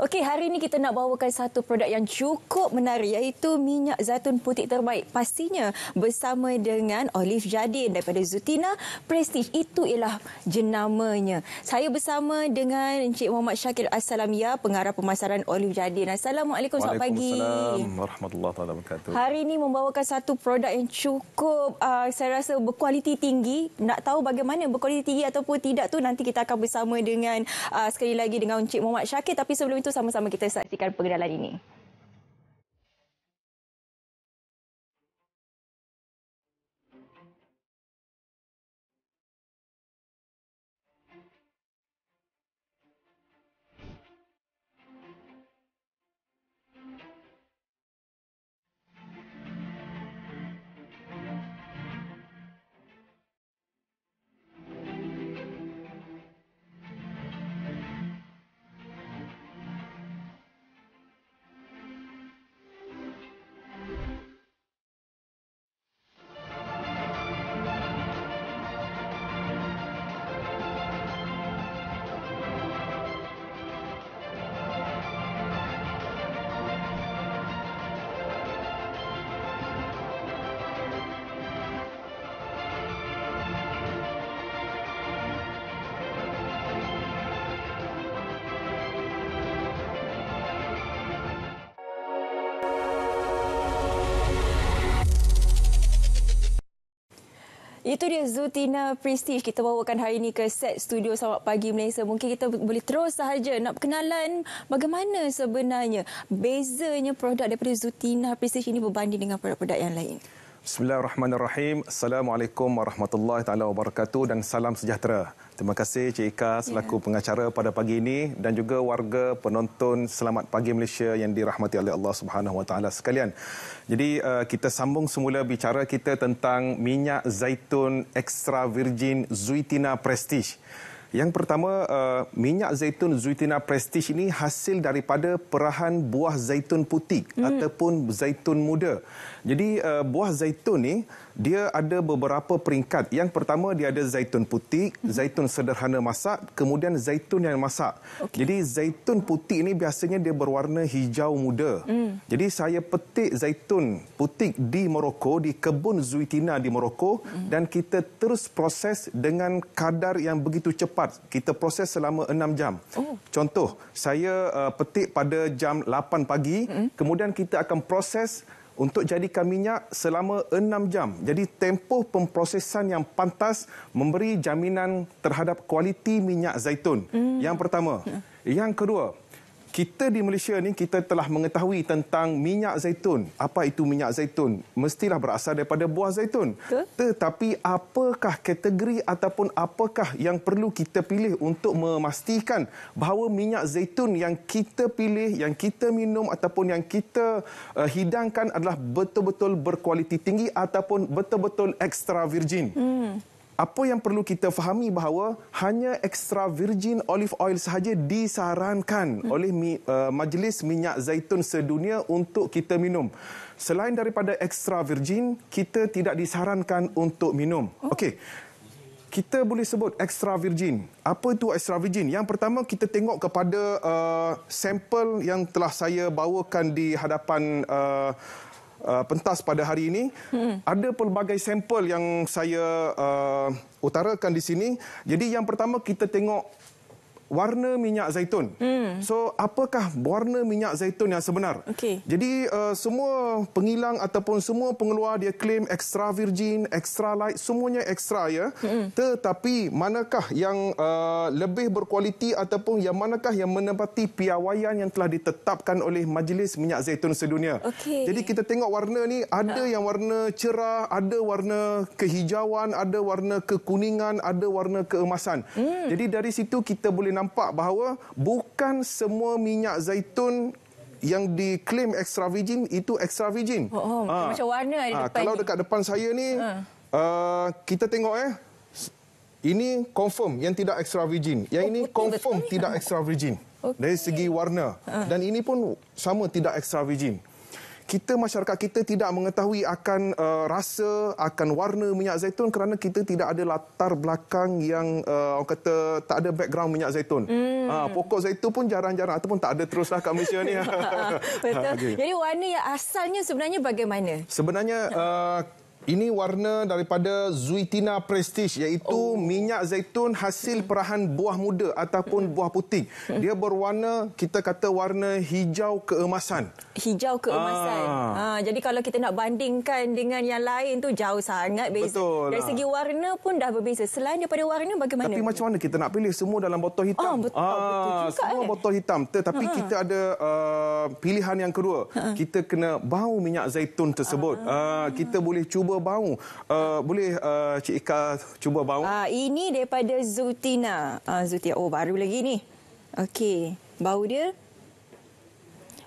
Okey, hari ini kita nak bawakan satu produk yang cukup menarik iaitu minyak zaitun putih terbaik. Pastinya bersama dengan Olive Jardin daripada Zutina Prestige. Itu ialah jenamanya. Saya bersama dengan Encik Muhammad Syakir Assalamia, pengarah pemasaran Olive Jardin. Assalamualaikum, selamat pagi. Waalaikumsalam, warahmatullahi wabarakatuh. Hari ini membawakan satu produk yang cukup uh, saya rasa berkualiti tinggi. Nak tahu bagaimana berkualiti tinggi ataupun tidak tu nanti kita akan bersama dengan uh, sekali lagi dengan Encik Muhammad Syakir. Tapi sebelum itu sama-sama kita saksikan pengenalan ini. Itu dia Zutina Prestige kita bawakan hari ini ke set studio Selamat Pagi Malaysia. Mungkin kita boleh terus sahaja nak perkenalan bagaimana sebenarnya bezanya produk daripada Zutina Prestige ini berbanding dengan produk-produk yang lain. Bismillahirrahmanirrahim. Assalamualaikum warahmatullahi taala wabarakatuh dan salam sejahtera. Terima kasih Cik Ika selaku yeah. pengacara pada pagi ini dan juga warga penonton Selamat Pagi Malaysia yang dirahmati oleh Allah Subhanahu Wa Taala sekalian. Jadi uh, kita sambung semula bicara kita tentang minyak zaitun extra virgin Zuitina Prestige. Yang pertama, uh, minyak zaitun Zuitina Prestige ini hasil daripada perahan buah zaitun putih hmm. ataupun zaitun muda. Jadi uh, buah zaitun ni dia ada beberapa peringkat. Yang pertama dia ada zaitun putih, hmm. zaitun sederhana masak, kemudian zaitun yang masak. Okay. Jadi zaitun putih ini biasanya dia berwarna hijau muda. Hmm. Jadi saya petik zaitun putih di Morocco di kebun Zuitina di Morocco hmm. dan kita terus proses dengan kadar yang begitu cepat cepat. Kita proses selama 6 jam. Oh. Contoh, saya uh, petik pada jam 8 pagi, mm-hmm. kemudian kita akan proses untuk jadikan minyak selama 6 jam. Jadi tempoh pemprosesan yang pantas memberi jaminan terhadap kualiti minyak zaitun. Mm. Yang pertama. Mm. Yang kedua, kita di Malaysia ni kita telah mengetahui tentang minyak zaitun. Apa itu minyak zaitun? Mestilah berasal daripada buah zaitun. Betul. Tetapi apakah kategori ataupun apakah yang perlu kita pilih untuk memastikan bahawa minyak zaitun yang kita pilih, yang kita minum ataupun yang kita eh, hidangkan adalah betul-betul berkualiti tinggi ataupun betul-betul extra virgin? Hmm apa yang perlu kita fahami bahawa hanya extra virgin olive oil sahaja disarankan hmm. oleh uh, majlis minyak zaitun sedunia untuk kita minum. Selain daripada extra virgin, kita tidak disarankan untuk minum. Oh. Okey. Kita boleh sebut extra virgin. Apa itu extra virgin? Yang pertama kita tengok kepada uh, sampel yang telah saya bawakan di hadapan uh, uh, pentas pada hari ini. Hmm. Ada pelbagai sampel yang saya uh, utarakan di sini. Jadi yang pertama kita tengok warna minyak zaitun. Hmm. So apakah warna minyak zaitun yang sebenar? Okay. Jadi uh, semua pengilang ataupun semua pengeluar dia claim extra virgin, extra light, semuanya extra ya. Hmm. Tetapi manakah yang uh, lebih berkualiti ataupun yang manakah yang menepati piawaian yang telah ditetapkan oleh Majlis Minyak Zaitun Sedunia? Okay. Jadi kita tengok warna ni ada ah. yang warna cerah, ada warna kehijauan, ada warna kekuningan, ada warna keemasan. Hmm. Jadi dari situ kita boleh nampak bahawa bukan semua minyak zaitun yang diklaim extra virgin itu extra virgin. Oh, oh. Ha. macam warna ada ah, ha. depan. Kalau dekat depan saya ni, uh. Uh, kita tengok eh. Ini confirm yang tidak extra virgin. Yang oh, ini confirm betul, tidak extra virgin. Okay. Dari segi warna. Uh. Dan ini pun sama tidak extra virgin kita masyarakat kita tidak mengetahui akan uh, rasa akan warna minyak zaitun kerana kita tidak ada latar belakang yang uh, orang kata tak ada background minyak zaitun. Mm. Uh, pokok zaitun pun jarang-jarang ataupun tak ada teruslah kat Malaysia ni. Betul. Ha, okay. Jadi warna yang asalnya sebenarnya bagaimana? Sebenarnya uh, ini warna daripada Zuitina Prestige iaitu oh. minyak zaitun hasil perahan buah muda ataupun buah putih. Dia berwarna kita kata warna hijau keemasan. Hijau keemasan. Ha, jadi kalau kita nak bandingkan dengan yang lain tu jauh sangat beza. Betul. Dari segi warna pun dah berbeza. Selain daripada warna bagaimana? Tapi macam mana kita nak pilih semua dalam botol hitam? Oh, betul, Aa, betul juga. Semua eh. botol hitam tetapi ha kita ada uh, pilihan yang kedua. ha Kita kena bau minyak zaitun tersebut. Uh, kita boleh cuba cuba bau. Uh, boleh uh, Cik Ika cuba bau? Uh, ini daripada Zutina. Uh, Zutina. Oh, baru lagi ni. Okey, bau dia.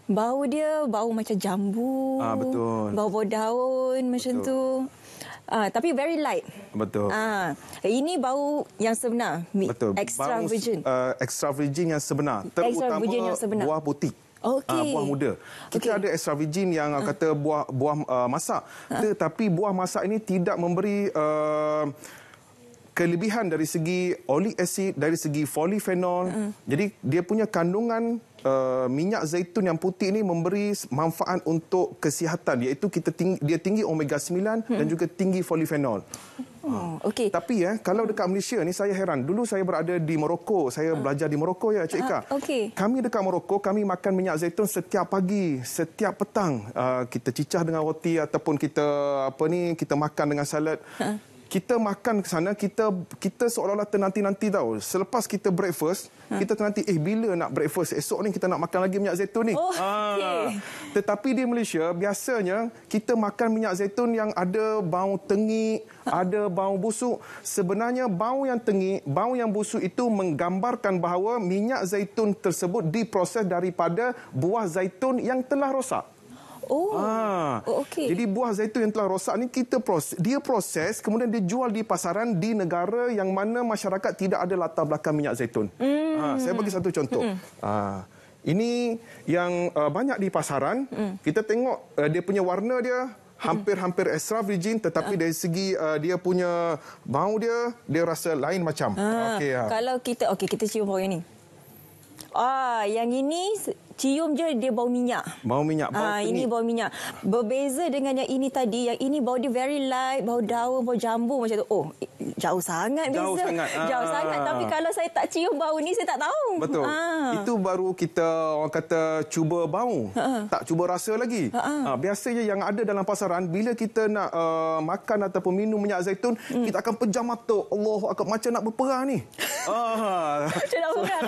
Bau dia bau macam jambu. Ah, betul. Bau bau daun macam betul. tu. Ah, tapi very light. Betul. Ah, ini bau yang sebenar. Betul. Extra bau, virgin. Uh, extra virgin yang sebenar. Terutama extra virgin Buah butik. Ah, okay. uh, buah muda. Kita okay. ada extra virgin yang uh. kata buah buah uh, masak. Uh. Tetapi buah masak ini tidak memberi uh, kelebihan dari segi oleic acid, dari segi polyphenol. Uh. Jadi dia punya kandungan Uh, minyak zaitun yang putih ini memberi manfaat untuk kesihatan iaitu kita tinggi, dia tinggi omega 9 hmm. dan juga tinggi polyphenol. Hmm. Ah. Okay. Tapi ya, kalau dekat Malaysia ni saya heran. Dulu saya berada di Morocco, saya uh. belajar di Morocco ya, Cik ah, Ika. Uh, okay. Kami dekat Morocco, kami makan minyak zaitun setiap pagi, setiap petang. Uh, kita cicah dengan roti ataupun kita apa ni, kita makan dengan salad. Uh kita makan ke sana kita kita seolah-olah ternanti-nanti tahu selepas kita breakfast ha. kita ternanti eh bila nak breakfast esok ni kita nak makan lagi minyak zaitun ni oh, okay. Ah. tetapi di Malaysia biasanya kita makan minyak zaitun yang ada bau tengi, ha. ada bau busuk sebenarnya bau yang tengi, bau yang busuk itu menggambarkan bahawa minyak zaitun tersebut diproses daripada buah zaitun yang telah rosak Oh. Ah. oh okay. Jadi buah zaitun yang telah rosak ni kita proses, dia proses kemudian dia jual di pasaran di negara yang mana masyarakat tidak ada latar belakang minyak zaitun. Mm. Ah, saya bagi satu contoh. Mm. Ah. Ini yang uh, banyak di pasaran, mm. kita tengok uh, dia punya warna dia hampir-hampir extra virgin tetapi ah. dari segi uh, dia punya bau dia dia rasa lain macam. Ah, okay, ah. Kalau kita okey kita cium bau yang ni. Ah yang ini cium je dia bau minyak. Bau minyak. Ah, bau ha, ini bau minyak. Berbeza dengan yang ini tadi, yang ini bau dia very light, bau daun, bau jambu macam tu. Oh, jauh sangat jauh beza. Sangat. Jauh ah. sangat. Tapi kalau saya tak cium bau ni, saya tak tahu. Betul. Ha. Itu baru kita orang kata cuba bau. Ha. Tak cuba rasa lagi. Ha. Ha. Biasanya yang ada dalam pasaran, bila kita nak uh, makan ataupun minum minyak zaitun, hmm. kita akan pejam mata. Allah, aku macam nak berperang ni. Ha. Macam nak berperang.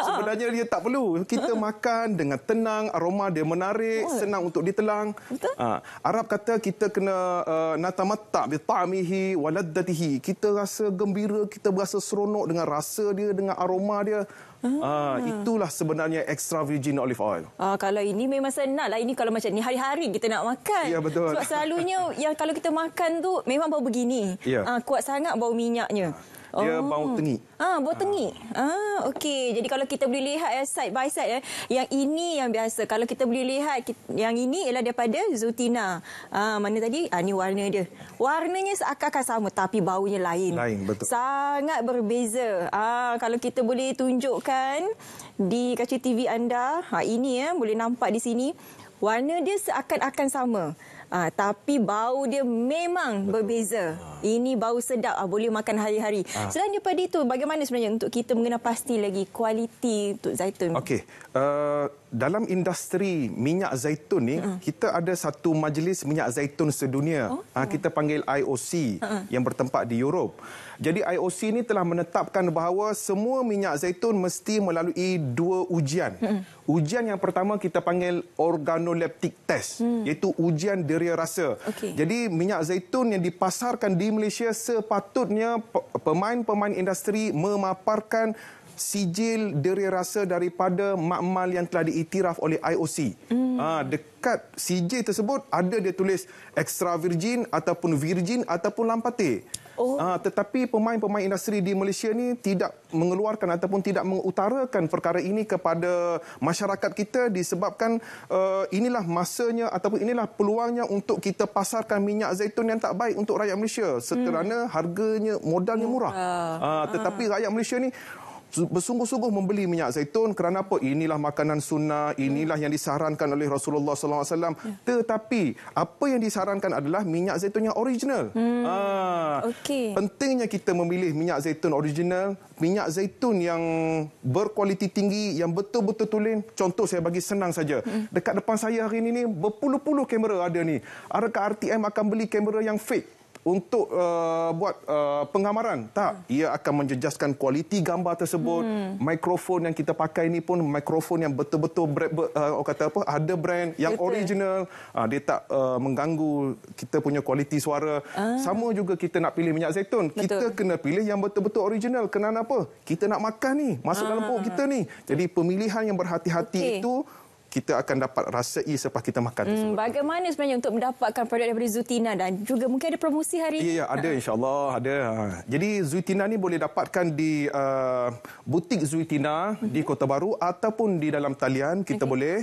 Sebenarnya dia tak perlu. Kita makan makan dengan tenang, aroma dia menarik, oh. senang untuk ditelang. Ha, Arab kata kita kena uh, natamatta bi ta'mihi wa ladatihi. Kita rasa gembira, kita berasa seronok dengan rasa dia, dengan aroma dia. Ah. ah itulah sebenarnya extra virgin olive oil. Ah kalau ini memang senanglah ini kalau macam ni hari-hari kita nak makan. Ya betul. Sebab selalunya yang kalau kita makan tu memang bau begini. Ya. Ah kuat sangat bau minyaknya. Ah dia oh. bau tengik. Ah, bau tengik. Ah, ah okey. Jadi kalau kita boleh lihat eh, side by side eh, yang ini yang biasa. Kalau kita boleh lihat yang ini ialah daripada Zutina. Ah, mana tadi? Ah, ni warna dia. Warnanya seakan-akan sama tapi baunya lain. Lain, betul. Sangat berbeza. Ah, kalau kita boleh tunjukkan di kaca TV anda, ha ini ya, eh, boleh nampak di sini. Warna dia seakan-akan sama. Uh, tapi bau dia memang Betul. berbeza. Ha. Ini bau sedap, uh, boleh makan hari-hari. Ha. Selain daripada itu, bagaimana sebenarnya untuk kita mengenal pasti lagi kualiti untuk zaitun? Okey. Uh dalam industri minyak zaitun ni, uh -huh. kita ada satu majlis minyak zaitun sedunia. Oh, uh Kita panggil IOC uh -huh. yang bertempat di Europe. Jadi IOC ini telah menetapkan bahawa semua minyak zaitun mesti melalui dua ujian. Uh -huh. Ujian yang pertama kita panggil organoleptic test, uh iaitu ujian deria rasa. Okay. Jadi minyak zaitun yang dipasarkan di Malaysia sepatutnya pemain-pemain industri memaparkan sijil deri rasa daripada makmal yang telah diiktiraf oleh IOC. Mm. Uh, ha, dekat sijil tersebut ada dia tulis extra virgin ataupun virgin ataupun lampate. Oh. Uh, tetapi pemain-pemain industri di Malaysia ni tidak mengeluarkan ataupun tidak mengutarakan perkara ini kepada masyarakat kita disebabkan uh, inilah masanya ataupun inilah peluangnya untuk kita pasarkan minyak zaitun yang tak baik untuk rakyat Malaysia. Sekerana hmm. harganya, modalnya murah. Uh, uh, tetapi rakyat Malaysia ni bersungguh-sungguh membeli minyak zaitun kerana apa? Inilah makanan sunnah, inilah yang disarankan oleh Rasulullah SAW. Ya. Tetapi apa yang disarankan adalah minyak zaitun yang original. Hmm. Ah. Ha. Okay. Pentingnya kita memilih minyak zaitun original, minyak zaitun yang berkualiti tinggi, yang betul-betul tulen. Contoh saya bagi senang saja. Hmm. Dekat depan saya hari ini ni berpuluh-puluh kamera ada ni. Adakah RTM akan beli kamera yang fake? untuk uh, buat uh, pengamaran tak hmm. ia akan menjejaskan kualiti gambar tersebut hmm. mikrofon yang kita pakai ni pun mikrofon yang betul-betul brand uh, orang kata apa ada brand yang Betul. original uh, dia tak uh, mengganggu kita punya kualiti suara ah. sama juga kita nak pilih minyak zaitun Betul. kita kena pilih yang betul-betul original kenapa kita nak makan ni masuk ah. dalam perut kita ni jadi pemilihan yang berhati-hati okay. itu kita akan dapat rasai selepas kita makan hmm, tersebut. Bagaimana sebenarnya untuk mendapatkan produk daripada Zutina dan juga mungkin ada promosi hari ini? Ya, ada insyaAllah. Ada. Ha. Jadi Zutina ni boleh dapatkan di uh, butik Zutina hmm. di Kota Baru ataupun di dalam talian kita okay. boleh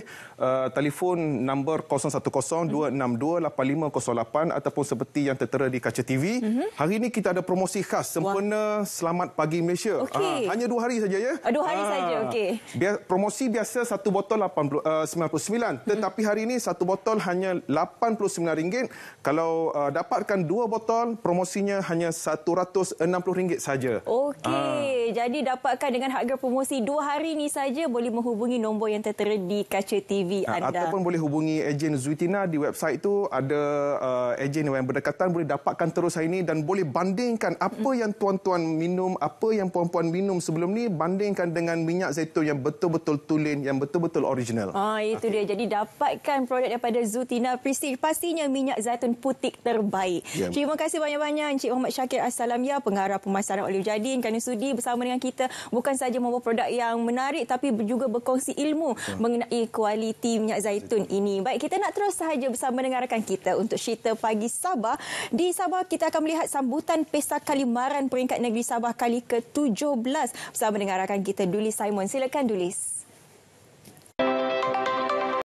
uh, telefon nombor 010-262-8508 ataupun seperti yang tertera di kaca TV. Hmm. Hari ini kita ada promosi khas sempena Wah. Selamat Pagi Malaysia. Okay. Uh, ha, hanya dua hari saja ya. Oh, dua hari uh, saja, okey. Bia- promosi biasa satu botol 80, uh, RM99 hmm. tetapi hari ini satu botol hanya RM89 kalau uh, dapatkan dua botol promosinya hanya RM160 saja. Okey, uh. jadi dapatkan dengan harga promosi dua hari ini saja boleh menghubungi nombor yang tertera di kaca TV ah, anda. Uh, ataupun boleh hubungi ejen Zuitina di website itu ada uh, ejen yang berdekatan boleh dapatkan terus hari ini dan boleh bandingkan apa hmm. yang tuan-tuan minum, apa yang puan-puan minum sebelum ni bandingkan dengan minyak zaitun yang betul-betul tulen yang betul-betul original. Uh. Ah itu okay. dia. Jadi dapatkan produk daripada Zutina Prestige pastinya minyak zaitun putih terbaik. Yeah. Terima kasih banyak-banyak Encik Muhammad Syakir Ya, pengarah pemasaran Oleh Jadin kami sudi bersama dengan kita bukan saja membawa produk yang menarik tapi juga berkongsi ilmu yeah. mengenai kualiti minyak zaitun yeah. ini. Baik kita nak terus sahaja bersama dengan rakan kita untuk cerita pagi Sabah. Di Sabah kita akan melihat sambutan Pesta Kalimaran Peringkat Negeri Sabah kali ke-17 bersama dengan rakan kita Duli Simon. Silakan Dulis.